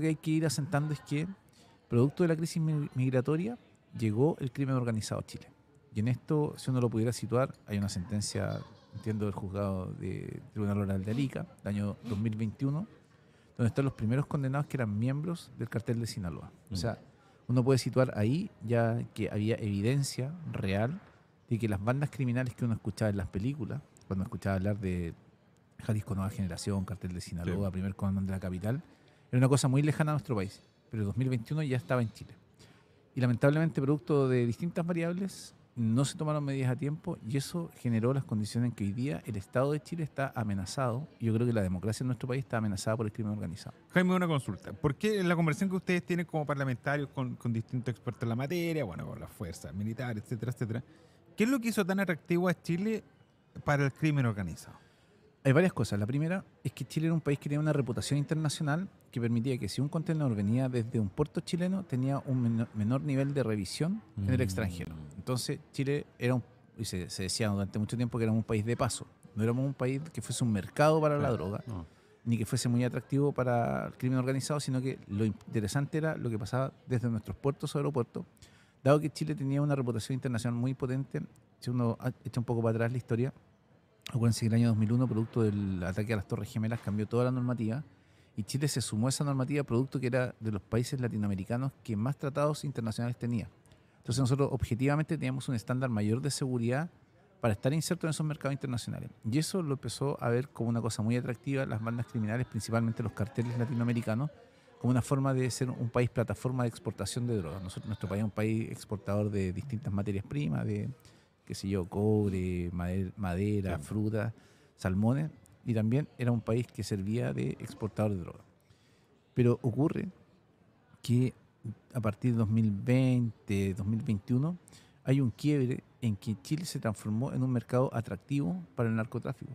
que hay que ir asentando es que, producto de la crisis migratoria, llegó el crimen organizado a Chile. Y en esto, si uno lo pudiera situar, hay una sentencia, entiendo, del juzgado de Tribunal Oral de Arica, del año 2021, donde están los primeros condenados que eran miembros del cartel de Sinaloa. O sea, uno puede situar ahí ya que había evidencia real de que las bandas criminales que uno escuchaba en las películas, cuando escuchaba hablar de Jalisco Nueva Generación, cartel de Sinaloa, primer comandante de la capital, era una cosa muy lejana a nuestro país, pero el 2021 ya estaba en Chile. Y lamentablemente, producto de distintas variables, no se tomaron medidas a tiempo y eso generó las condiciones en que hoy día el Estado de Chile está amenazado. Y yo creo que la democracia en nuestro país está amenazada por el crimen organizado. Jaime, una consulta. ¿Por qué la conversación que ustedes tienen como parlamentarios con, con distintos expertos en la materia, bueno, con las fuerzas militares, etcétera, etcétera, qué es lo que hizo tan atractivo a Chile para el crimen organizado? hay varias cosas. La primera es que Chile era un país que tenía una reputación internacional que permitía que si un contenedor venía desde un puerto chileno, tenía un menor, nivel de revisión en el mm. extranjero. Entonces, Chile era un, y se, decía durante mucho tiempo que era un país de paso. No éramos un país que fuese un mercado para la droga, ni que fuese muy atractivo para el crimen organizado, sino que lo interesante era lo que pasaba desde nuestros puertos o aeropuertos, dado que Chile tenía una reputación internacional muy potente. Si uno echa un poco para atrás la historia, Acuérdense que el año 2001, producto del ataque a las Torres Gemelas, cambió toda la normativa y Chile se sumó a esa normativa, producto que era de los países latinoamericanos que más tratados internacionales tenía. Entonces nosotros objetivamente teníamos un estándar mayor de seguridad para estar inserto en esos mercados internacionales. Y eso lo empezó a ver como una cosa muy atractiva las bandas criminales, principalmente los carteles latinoamericanos, como una forma de ser un país plataforma de exportación de drogas. Nosotros, nuestro país es un país exportador de distintas materias primas, de, qué sé yo, cobre, madera, fruta, salmones, y también era un país que servía de exportador de droga. Pero ocurre que a partir de 2020, 2021, hay un quiebre en que Chile se transformó en un mercado atractivo para el narcotráfico.